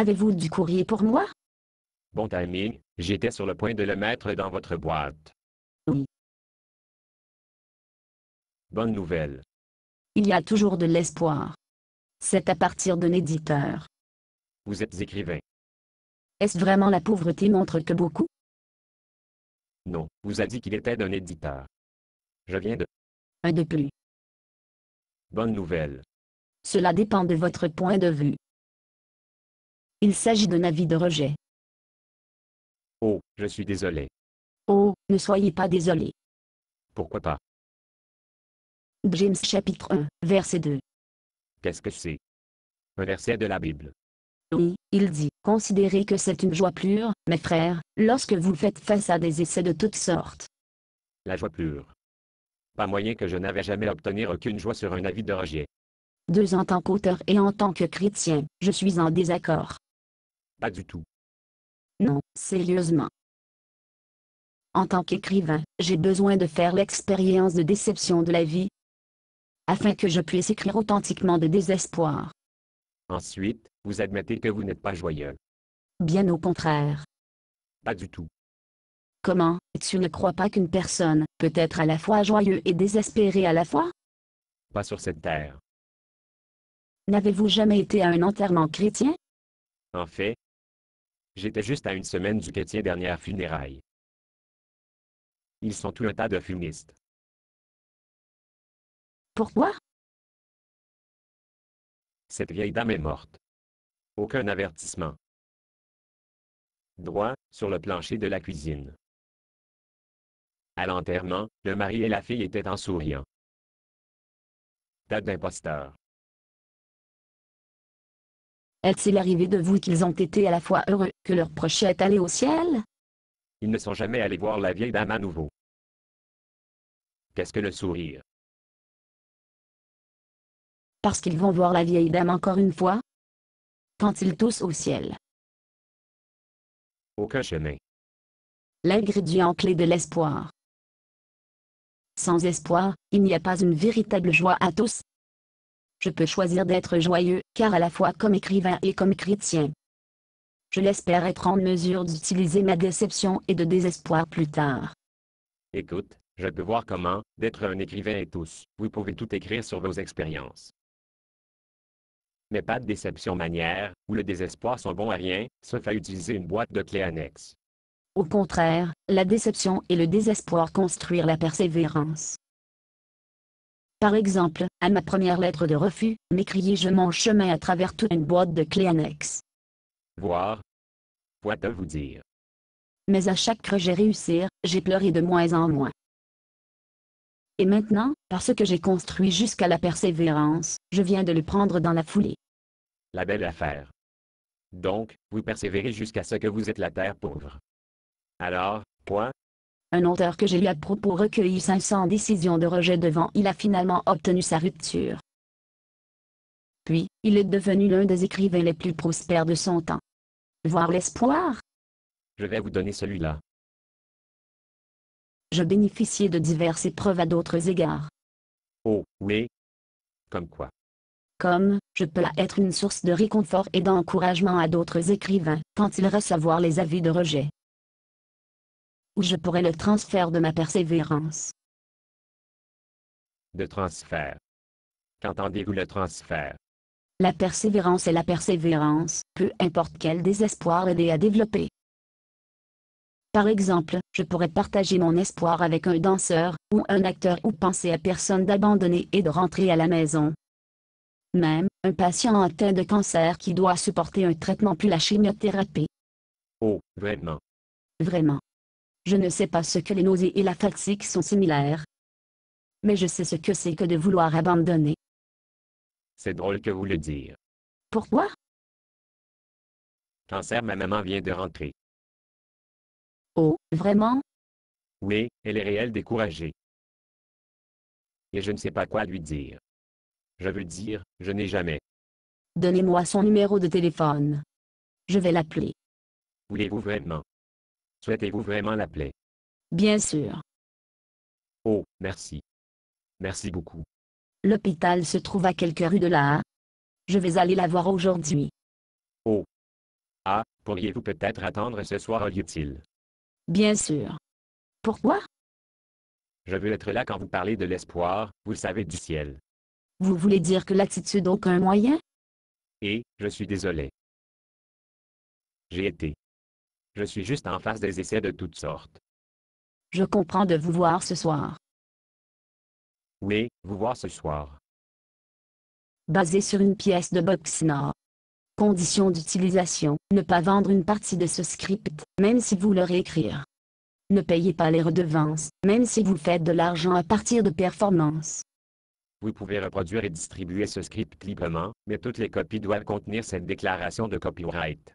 Avez-vous du courrier pour moi? Bon timing, j'étais sur le point de le mettre dans votre boîte. Oui. Bonne nouvelle. Il y a toujours de l'espoir. C'est à partir d'un éditeur. Vous êtes écrivain. Est-ce vraiment la pauvreté montre que beaucoup? Non, vous a dit qu'il était d'un éditeur. Je viens de... Un de plus. Bonne nouvelle. Cela dépend de votre point de vue. Il s'agit d'un avis de rejet. Oh, je suis désolé. Oh, ne soyez pas désolé. Pourquoi pas James chapitre 1, verset 2. Qu'est-ce que c'est Un verset de la Bible. Oui, il dit, considérez que c'est une joie pure, mes frères, lorsque vous faites face à des essais de toutes sortes. La joie pure. Pas moyen que je n'avais jamais obtenu aucune joie sur un avis de rejet. Deux en tant qu'auteur et en tant que chrétien, je suis en désaccord. Pas du tout. Non, sérieusement. En tant qu'écrivain, j'ai besoin de faire l'expérience de déception de la vie, afin que je puisse écrire authentiquement de désespoir. Ensuite, vous admettez que vous n'êtes pas joyeux. Bien au contraire. Pas du tout. Comment, tu ne crois pas qu'une personne peut être à la fois joyeuse et désespérée à la fois Pas sur cette terre. N'avez-vous jamais été à un enterrement chrétien En fait, J'étais juste à une semaine du quatrième dernière funérailles. Ils sont tout un tas de fumistes. Pourquoi Cette vieille dame est morte. Aucun avertissement. Droit, sur le plancher de la cuisine. À l'enterrement, le mari et la fille étaient en souriant. T'as d'imposteurs. Est-il arrivé de vous qu'ils ont été à la fois heureux que leur proche est allé au ciel Ils ne sont jamais allés voir la vieille dame à nouveau. Qu'est-ce que le sourire Parce qu'ils vont voir la vieille dame encore une fois Quand ils tous au ciel Aucun chemin. L'ingrédient clé de l'espoir. Sans espoir, il n'y a pas une véritable joie à tous, je peux choisir d'être joyeux, car à la fois comme écrivain et comme chrétien. Je l'espère être en mesure d'utiliser ma déception et de désespoir plus tard. Écoute, je peux voir comment, d'être un écrivain et tous, vous pouvez tout écrire sur vos expériences. Mais pas de déception manière, où le désespoir sont bons à rien, sauf à utiliser une boîte de clés annexes. Au contraire, la déception et le désespoir construisent la persévérance. Par exemple, à ma première lettre de refus, m'écriai-je mon chemin à travers toute une boîte de clés annexes. Voir. Quoi de vous dire. Mais à chaque j'ai réussi, j'ai pleuré de moins en moins. Et maintenant, parce que j'ai construit jusqu'à la persévérance, je viens de le prendre dans la foulée. La belle affaire. Donc, vous persévérez jusqu'à ce que vous êtes la terre pauvre. Alors, point, un auteur que j'ai lu à propos recueilli 500 décisions de rejet devant il a finalement obtenu sa rupture. Puis, il est devenu l'un des écrivains les plus prospères de son temps. Voir l'espoir Je vais vous donner celui-là. Je bénéficiais de diverses épreuves à d'autres égards. Oh, oui. Comme quoi Comme, je peux être une source de réconfort et d'encouragement à d'autres écrivains, quand ils recevront les avis de rejet. Ou je pourrais le transfert de ma persévérance. De transfert. Qu'entendez-vous le transfert? La persévérance est la persévérance, peu importe quel désespoir aider à développer. Par exemple, je pourrais partager mon espoir avec un danseur, ou un acteur ou penser à personne d'abandonner et de rentrer à la maison. Même, un patient atteint de cancer qui doit supporter un traitement plus la chimiothérapie. Oh, vraiment. Vraiment. Je ne sais pas ce que les nausées et la fatigue sont similaires. Mais je sais ce que c'est que de vouloir abandonner. C'est drôle que vous le dire. Pourquoi? Cancer, ma maman vient de rentrer. Oh, vraiment? Oui, elle est réelle découragée. Et je ne sais pas quoi lui dire. Je veux dire, je n'ai jamais. Donnez-moi son numéro de téléphone. Je vais l'appeler. Voulez-vous vraiment? Souhaitez-vous vraiment l'appeler Bien sûr. Oh, merci. Merci beaucoup. L'hôpital se trouve à quelques rues de là. Je vais aller la voir aujourd'hui. Oh. Ah, pourriez-vous peut-être attendre ce soir au lieu-t-il Bien sûr. Pourquoi Je veux être là quand vous parlez de l'espoir, vous savez du ciel. Vous voulez dire que l'attitude aucun moyen Et, je suis désolé. J'ai été je suis juste en face des essais de toutes sortes. Je comprends de vous voir ce soir. Oui, vous voir ce soir. Basé sur une pièce de Boxnor. Conditions d'utilisation, ne pas vendre une partie de ce script, même si vous le réécrire. Ne payez pas les redevances, même si vous faites de l'argent à partir de performances. Vous pouvez reproduire et distribuer ce script librement, mais toutes les copies doivent contenir cette déclaration de copyright.